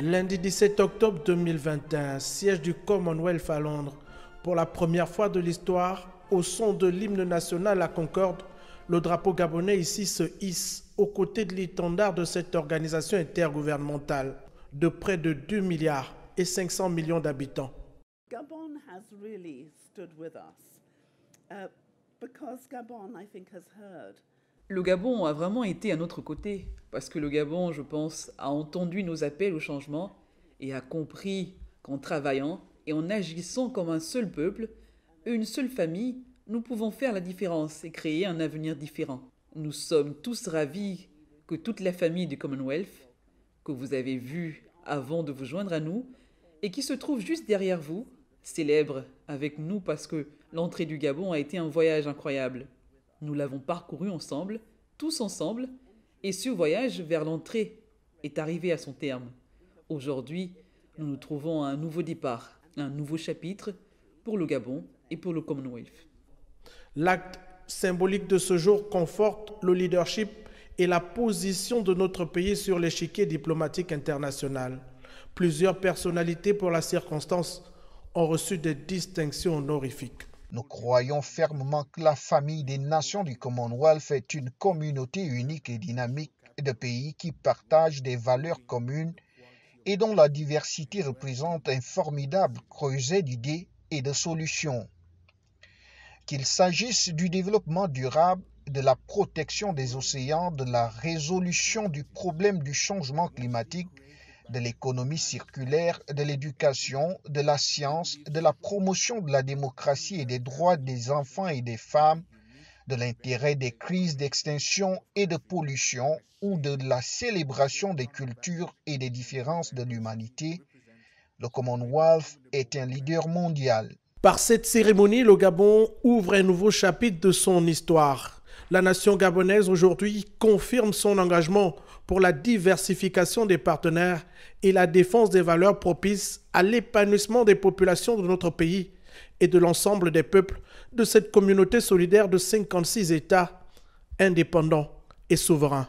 Lundi 17 octobre 2021, siège du Commonwealth à Londres. Pour la première fois de l'histoire, au son de l'hymne national à Concorde, le drapeau gabonais ici se hisse aux côtés de l'étendard de cette organisation intergouvernementale de près de 2 milliards et 500 millions d'habitants. Gabon has really stood with us uh, because Gabon, I think, has heard. Le Gabon a vraiment été à notre côté parce que le Gabon, je pense, a entendu nos appels au changement et a compris qu'en travaillant et en agissant comme un seul peuple, une seule famille, nous pouvons faire la différence et créer un avenir différent. Nous sommes tous ravis que toute la famille du Commonwealth, que vous avez vue avant de vous joindre à nous, et qui se trouve juste derrière vous, célèbre avec nous parce que l'entrée du Gabon a été un voyage incroyable. Nous l'avons parcouru ensemble, tous ensemble, et ce voyage vers l'entrée est arrivé à son terme. Aujourd'hui, nous nous trouvons à un nouveau départ, un nouveau chapitre pour le Gabon et pour le Commonwealth. L'acte symbolique de ce jour conforte le leadership et la position de notre pays sur l'échiquier diplomatique international. Plusieurs personnalités pour la circonstance ont reçu des distinctions honorifiques. Nous croyons fermement que la famille des nations du Commonwealth est une communauté unique et dynamique de pays qui partagent des valeurs communes et dont la diversité représente un formidable creuset d'idées et de solutions. Qu'il s'agisse du développement durable, de la protection des océans, de la résolution du problème du changement climatique de l'économie circulaire, de l'éducation, de la science, de la promotion de la démocratie et des droits des enfants et des femmes, de l'intérêt des crises d'extinction et de pollution ou de la célébration des cultures et des différences de l'humanité, le Commonwealth est un leader mondial. Par cette cérémonie, le Gabon ouvre un nouveau chapitre de son histoire. La nation gabonaise aujourd'hui confirme son engagement pour la diversification des partenaires et la défense des valeurs propices à l'épanouissement des populations de notre pays et de l'ensemble des peuples de cette communauté solidaire de 56 États indépendants et souverains.